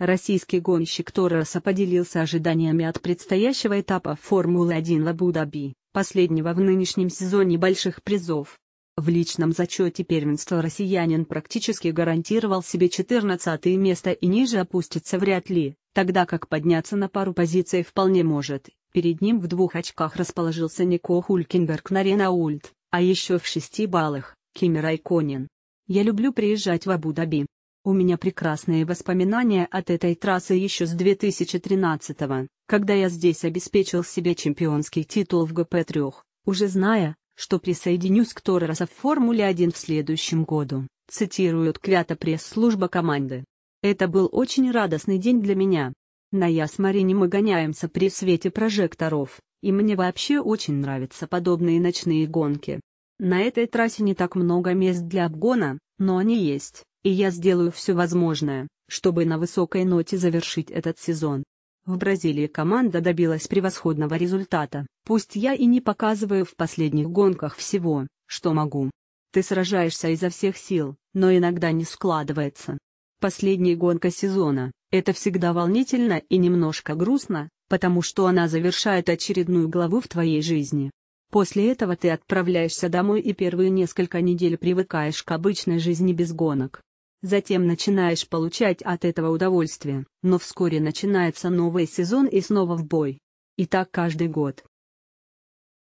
Российский гонщик Тороса поделился ожиданиями от предстоящего этапа Формулы-1 в Абу-Даби, последнего в нынешнем сезоне больших призов. В личном зачете первенства россиянин практически гарантировал себе 14 место и ниже опуститься вряд ли, тогда как подняться на пару позиций вполне может. Перед ним в двух очках расположился Нико Хулькенберг на Ренаульт, а еще в шести баллах – Кими Райконин. «Я люблю приезжать в Абу-Даби», у меня прекрасные воспоминания от этой трассы еще с 2013-го, когда я здесь обеспечил себе чемпионский титул в ГП-3, уже зная, что присоединюсь к Торреса в Формуле-1 в следующем году, цитирует Квята пресс-служба команды. Это был очень радостный день для меня. На я мы гоняемся при свете прожекторов, и мне вообще очень нравятся подобные ночные гонки. На этой трассе не так много мест для обгона, но они есть, и я сделаю все возможное, чтобы на высокой ноте завершить этот сезон. В Бразилии команда добилась превосходного результата, пусть я и не показываю в последних гонках всего, что могу. Ты сражаешься изо всех сил, но иногда не складывается. Последняя гонка сезона, это всегда волнительно и немножко грустно, потому что она завершает очередную главу в твоей жизни. После этого ты отправляешься домой и первые несколько недель привыкаешь к обычной жизни без гонок затем начинаешь получать от этого удовольствие, но вскоре начинается новый сезон и снова в бой. И так каждый год.